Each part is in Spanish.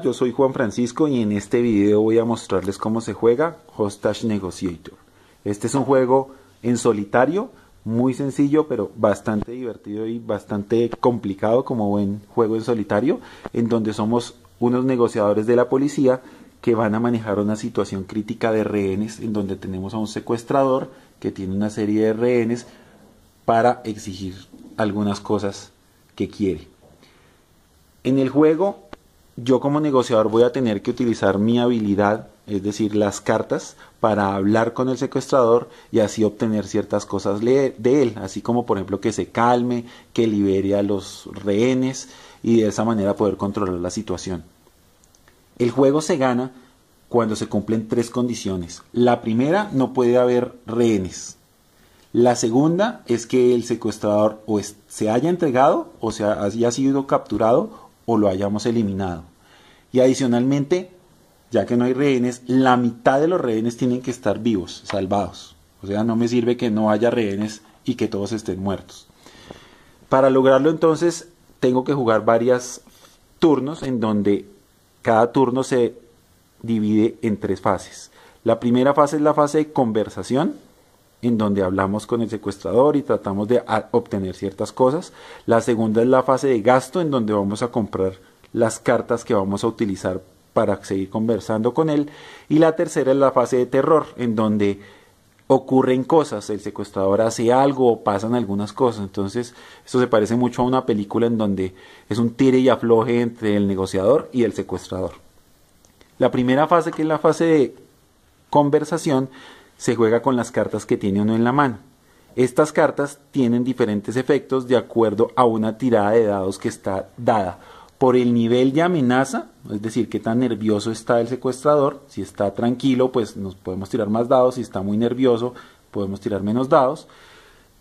yo soy Juan Francisco y en este video voy a mostrarles cómo se juega Hostage Negotiator. Este es un juego en solitario, muy sencillo pero bastante divertido y bastante complicado como buen juego en solitario, en donde somos unos negociadores de la policía que van a manejar una situación crítica de rehenes, en donde tenemos a un secuestrador que tiene una serie de rehenes para exigir algunas cosas que quiere. En el juego yo como negociador voy a tener que utilizar mi habilidad, es decir, las cartas, para hablar con el secuestrador y así obtener ciertas cosas de él, así como por ejemplo que se calme, que libere a los rehenes y de esa manera poder controlar la situación. El juego se gana cuando se cumplen tres condiciones. La primera, no puede haber rehenes. La segunda es que el secuestrador o se haya entregado o se haya sido capturado o lo hayamos eliminado. Y adicionalmente, ya que no hay rehenes, la mitad de los rehenes tienen que estar vivos, salvados. O sea, no me sirve que no haya rehenes y que todos estén muertos. Para lograrlo entonces, tengo que jugar varios turnos en donde cada turno se divide en tres fases. La primera fase es la fase de conversación, en donde hablamos con el secuestrador y tratamos de obtener ciertas cosas. La segunda es la fase de gasto, en donde vamos a comprar las cartas que vamos a utilizar para seguir conversando con él. Y la tercera es la fase de terror, en donde ocurren cosas, el secuestrador hace algo o pasan algunas cosas. Entonces, esto se parece mucho a una película en donde es un tire y afloje entre el negociador y el secuestrador. La primera fase, que es la fase de conversación, se juega con las cartas que tiene uno en la mano. Estas cartas tienen diferentes efectos de acuerdo a una tirada de dados que está dada por el nivel de amenaza, es decir, qué tan nervioso está el secuestrador. Si está tranquilo, pues nos podemos tirar más dados. Si está muy nervioso, podemos tirar menos dados.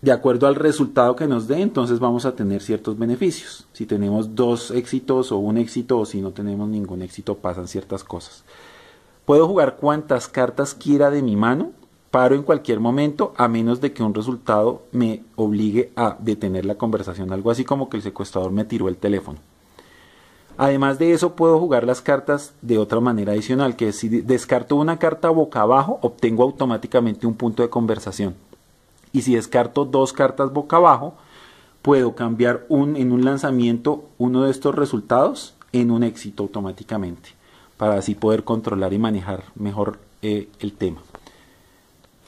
De acuerdo al resultado que nos dé, entonces vamos a tener ciertos beneficios. Si tenemos dos éxitos o un éxito o si no tenemos ningún éxito, pasan ciertas cosas. Puedo jugar cuantas cartas quiera de mi mano paro en cualquier momento a menos de que un resultado me obligue a detener la conversación, algo así como que el secuestrador me tiró el teléfono. Además de eso, puedo jugar las cartas de otra manera adicional, que si descarto una carta boca abajo, obtengo automáticamente un punto de conversación. Y si descarto dos cartas boca abajo, puedo cambiar en un lanzamiento uno de estos resultados en un éxito automáticamente, para así poder controlar y manejar mejor eh, el tema.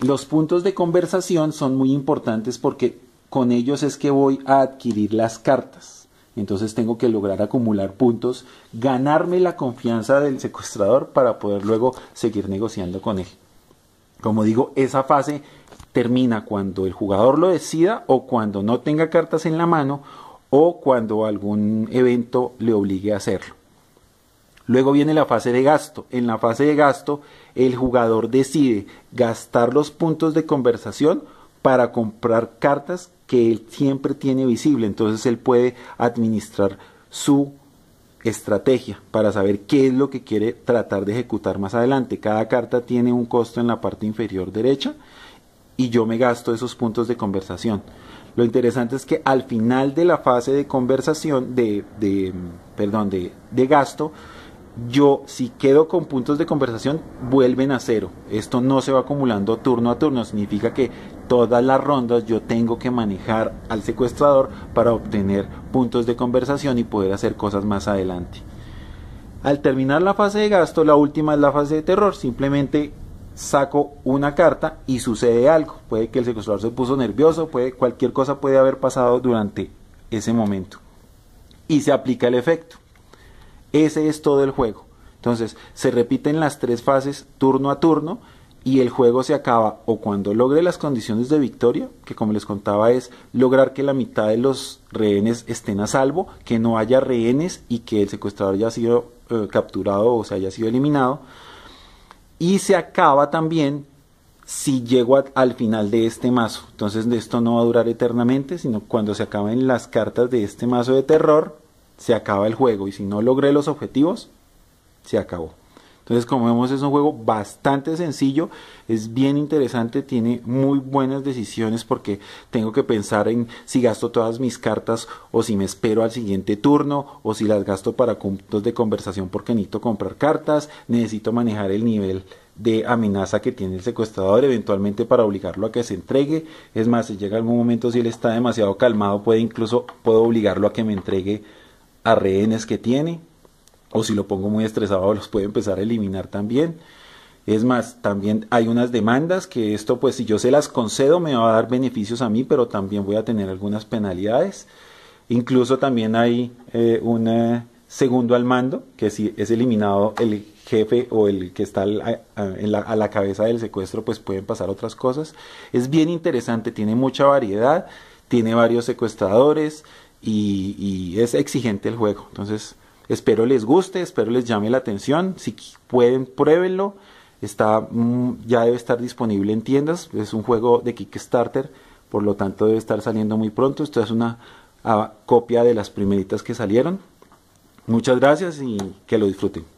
Los puntos de conversación son muy importantes porque con ellos es que voy a adquirir las cartas. Entonces tengo que lograr acumular puntos, ganarme la confianza del secuestrador para poder luego seguir negociando con él. Como digo, esa fase termina cuando el jugador lo decida o cuando no tenga cartas en la mano o cuando algún evento le obligue a hacerlo. Luego viene la fase de gasto. En la fase de gasto el jugador decide gastar los puntos de conversación para comprar cartas que él siempre tiene visible. Entonces él puede administrar su estrategia para saber qué es lo que quiere tratar de ejecutar más adelante. Cada carta tiene un costo en la parte inferior derecha y yo me gasto esos puntos de conversación. Lo interesante es que al final de la fase de conversación, de, de perdón, de, de gasto, yo si quedo con puntos de conversación vuelven a cero. Esto no se va acumulando turno a turno, significa que todas las rondas yo tengo que manejar al secuestrador para obtener puntos de conversación y poder hacer cosas más adelante. Al terminar la fase de gasto, la última es la fase de terror, simplemente saco una carta y sucede algo. Puede que el secuestrador se puso nervioso, puede cualquier cosa puede haber pasado durante ese momento. Y se aplica el efecto. Ese es todo el juego. Entonces, se repiten las tres fases turno a turno y el juego se acaba o cuando logre las condiciones de victoria, que como les contaba es lograr que la mitad de los rehenes estén a salvo, que no haya rehenes y que el secuestrador haya sido eh, capturado o se haya sido eliminado. Y se acaba también si llego al final de este mazo. Entonces esto no va a durar eternamente, sino cuando se acaben las cartas de este mazo de terror, se acaba el juego y si no logré los objetivos, se acabó. Entonces, como vemos, es un juego bastante sencillo, es bien interesante, tiene muy buenas decisiones porque tengo que pensar en si gasto todas mis cartas o si me espero al siguiente turno o si las gasto para puntos de conversación porque necesito comprar cartas, necesito manejar el nivel de amenaza que tiene el secuestrador eventualmente para obligarlo a que se entregue. Es más, si llega algún momento si él está demasiado calmado, puede incluso puedo obligarlo a que me entregue a rehenes que tiene, o si lo pongo muy estresado los puede empezar a eliminar también. Es más, también hay unas demandas que esto, pues si yo se las concedo, me va a dar beneficios a mí, pero también voy a tener algunas penalidades. Incluso también hay eh, un eh, segundo al mando, que si es eliminado el jefe o el que está a la cabeza del secuestro, pues pueden pasar otras cosas. Es bien interesante, tiene mucha variedad, tiene varios secuestradores, y, es exigente el juego. Entonces, espero les guste, espero les llame la atención. Si pueden, pruébenlo. Está, mm, ya debe estar disponible en tiendas. Es un juego de Kickstarter, por lo tanto debe estar saliendo muy pronto. Esto es una ah, copia de las primeritas que salieron. Muchas gracias y que lo disfruten.